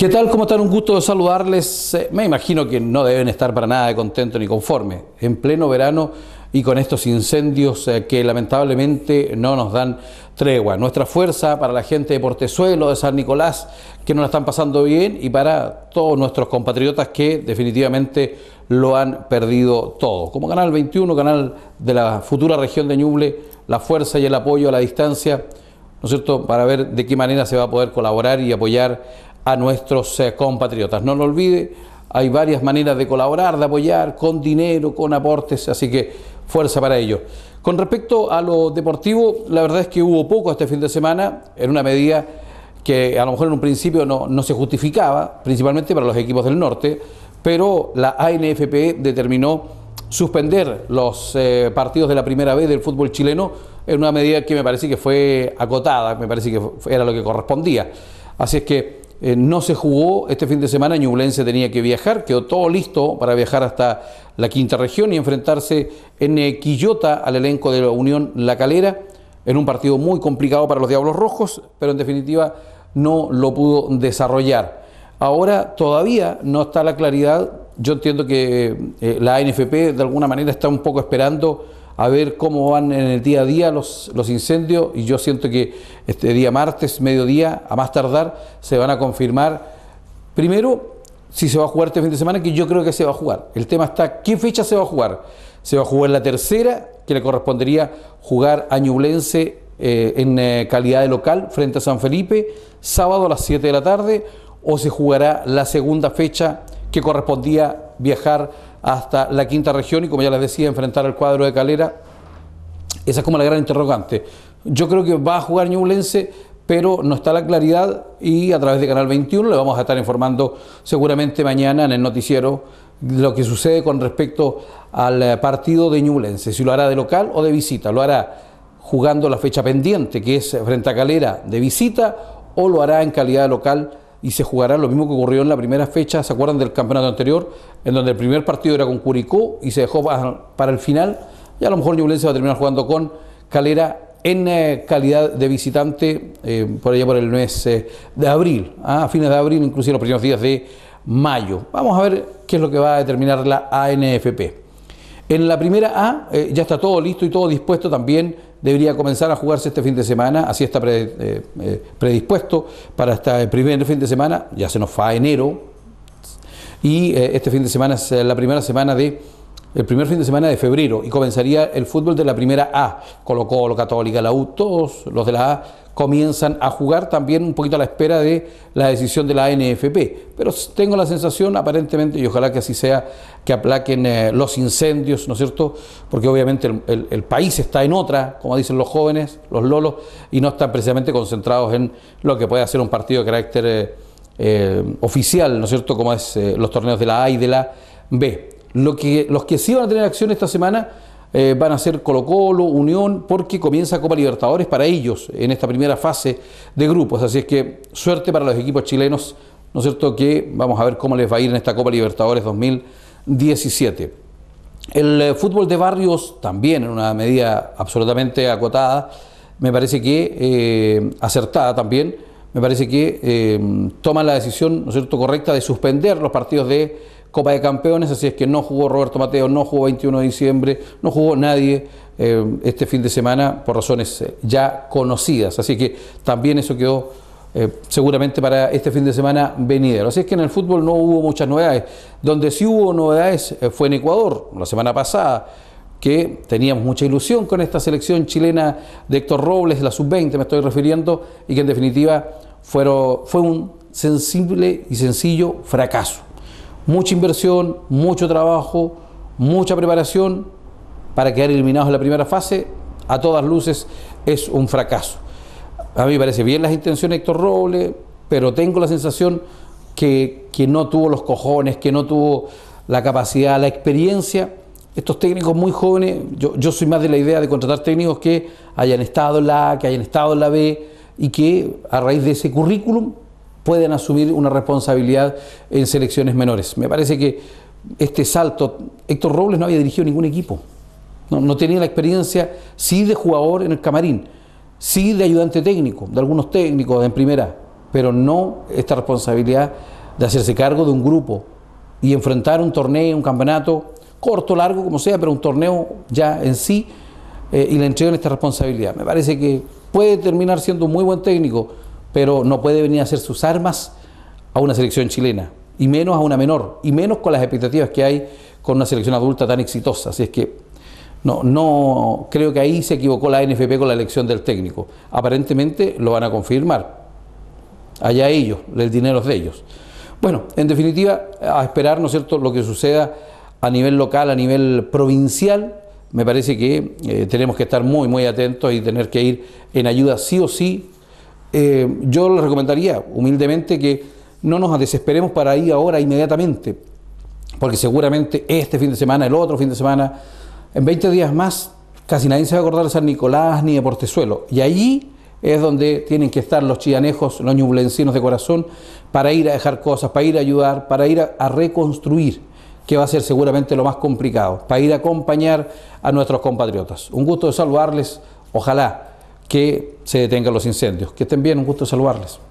¿Qué tal? ¿Cómo están? Un gusto saludarles. Eh, me imagino que no deben estar para nada de contento ni conformes. En pleno verano y con estos incendios eh, que lamentablemente no nos dan tregua. Nuestra fuerza para la gente de Portezuelo, de San Nicolás, que no la están pasando bien, y para todos nuestros compatriotas que definitivamente lo han perdido todo. Como Canal 21, canal de la futura región de Ñuble, la fuerza y el apoyo a la distancia, ¿no es cierto?, para ver de qué manera se va a poder colaborar y apoyar a nuestros eh, compatriotas. No lo olvide, hay varias maneras de colaborar, de apoyar, con dinero, con aportes, así que fuerza para ello. Con respecto a lo deportivo, la verdad es que hubo poco este fin de semana, en una medida que a lo mejor en un principio no, se justificaba, principalmente para los equipos del norte, pero la ANFP determinó suspender los eh, partidos de la primera vez del fútbol chileno en una medida que me parece que fue acotada, me parece que era lo que correspondía. Así es que eh, no se jugó este fin de semana, Ñublense tenía que viajar, quedó todo listo para viajar hasta la quinta región y enfrentarse en eh, Quillota al elenco de la Unión La Calera, en un partido muy complicado para los Diablos Rojos, pero en definitiva no lo pudo desarrollar. Ahora todavía no está la claridad, yo entiendo que eh, la ANFP de alguna manera está un poco esperando a ver cómo van en el día a día los, los incendios y yo siento que este día martes, mediodía, a más tardar, se van a confirmar primero si se va a jugar este fin de semana, que yo creo que se va a jugar. El tema está, ¿qué fecha se va a jugar? Se va a jugar la tercera, que le correspondería jugar a Ñublense eh, en eh, calidad de local frente a San Felipe, sábado a las 7 de la tarde, o se jugará la segunda fecha que correspondía viajar hasta la quinta región y, como ya les decía, enfrentar al cuadro de Calera. Esa es como la gran interrogante. Yo creo que va a jugar Ñublense, pero no está la claridad y a través de Canal 21 le vamos a estar informando seguramente mañana en el noticiero lo que sucede con respecto al eh, partido de Ñublense, si lo hará de local o de visita, lo hará jugando la fecha pendiente, que es frente a Calera de visita, o lo hará en calidad de local y se jugará lo mismo que ocurrió en la primera fecha, ¿se acuerdan del campeonato anterior? En donde el primer partido era con Curicó y se dejó para el final. Y a lo mejor Ñublense va a terminar jugando con Calera en eh, calidad de visitante eh, por allá por el mes eh, de abril, ¿ah? a fines de abril, inclusive los primeros días de mayo. Vamos a ver qué es lo que va a determinar la ANFP. En la primera A eh, ya está todo listo y todo dispuesto también. Debería comenzar a jugarse este fin de semana, así está eh, eh, predispuesto para este primer fin de semana, ya se nos va a enero. Y este fin de semana es la primera semana de el primer fin de semana de febrero y comenzaría el fútbol de la primera A. Colocó Colo, Católica, la U, todos los de la A comienzan a jugar también un poquito a la espera de la decisión de la ANFP. Pero tengo la sensación, aparentemente, y ojalá que así sea, que aplaquen eh, los incendios, ¿no es cierto? Porque obviamente el, país está en otra, como dicen los jóvenes, los lolos, y no están precisamente concentrados en lo que puede hacer un partido de carácter eh, eh, oficial, ¿no es cierto? Como es los torneos de la A y de la B que, los que sí van a tener acción esta semana eh, van a ser Colo Colo, Unión, porque comienza Copa Libertadores para ellos en esta primera fase de grupos. Así es que suerte para los equipos chilenos, ¿no es cierto? Que vamos a ver cómo les va a ir en esta Copa Libertadores 2017. El eh, fútbol de barrios también en una medida absolutamente acotada, me parece que eh, acertada también, me parece que toman la decisión, ¿no es cierto?, correcta de suspender los partidos de Copa de Campeones, así es que no jugó Roberto Mateo, no jugó 21 de diciembre, no jugó nadie eh, este fin de semana por razones eh, ya conocidas, así que también eso quedó eh, seguramente para este fin de semana venidero. Así es que en el fútbol no hubo muchas novedades, donde sí hubo novedades fue en Ecuador, la semana pasada que teníamos mucha ilusión con esta selección chilena de Héctor Robles, la sub-20 me estoy refiriendo, y que en definitiva fueron, fue un sensible y sencillo fracaso mucha inversión, mucho trabajo, mucha preparación para quedar eliminados en la primera fase, a todas luces es un fracaso. A mí me parece bien las intenciones de Héctor Robles, pero tengo la sensación que, no tuvo los cojones, que no tuvo la capacidad, la experiencia. Estos técnicos muy jóvenes, yo, yo soy más de la idea de contratar técnicos que hayan estado en la A, que hayan estado en la B y que a raíz de ese currículum pueden asumir una responsabilidad en selecciones menores. Me parece que este salto, Héctor Robles no había dirigido ningún equipo, no, tenía la experiencia, sí de jugador en el camarín, sí de ayudante técnico, de algunos técnicos en primera, pero no esta responsabilidad de hacerse cargo de un grupo y enfrentar un torneo, un campeonato, corto, largo, como sea, pero un torneo ya en sí, eh, y le entregan esta responsabilidad. Me parece que puede terminar siendo un muy buen técnico, pero no puede venir a hacer sus armas a una selección chilena, y menos a una menor, y menos con las expectativas que hay con una selección adulta tan exitosa. Así es que no, no creo que ahí se equivocó la NFP con la elección del técnico. Aparentemente lo van a confirmar. Allá ellos, el dinero es de ellos. Bueno, en definitiva, a esperar, ¿no es cierto?, lo que suceda a nivel local, a nivel provincial. Me parece que eh, tenemos que estar muy, muy atentos y tener que ir en ayuda sí o sí eh, yo les recomendaría humildemente que no nos desesperemos para ir ahora inmediatamente, porque seguramente este fin de semana, el otro fin de semana, en 20 días más, casi nadie se va a acordar de San Nicolás ni de Portezuelo. Y allí es donde tienen que estar los chianejos, los ñublencinos de corazón, para ir a dejar cosas, para ir a ayudar, para ir a, a reconstruir que va a ser seguramente lo más complicado, para ir a acompañar a nuestros compatriotas. Un gusto de saludarles, ojalá que se detengan los incendios. Que estén bien, un gusto saludarles.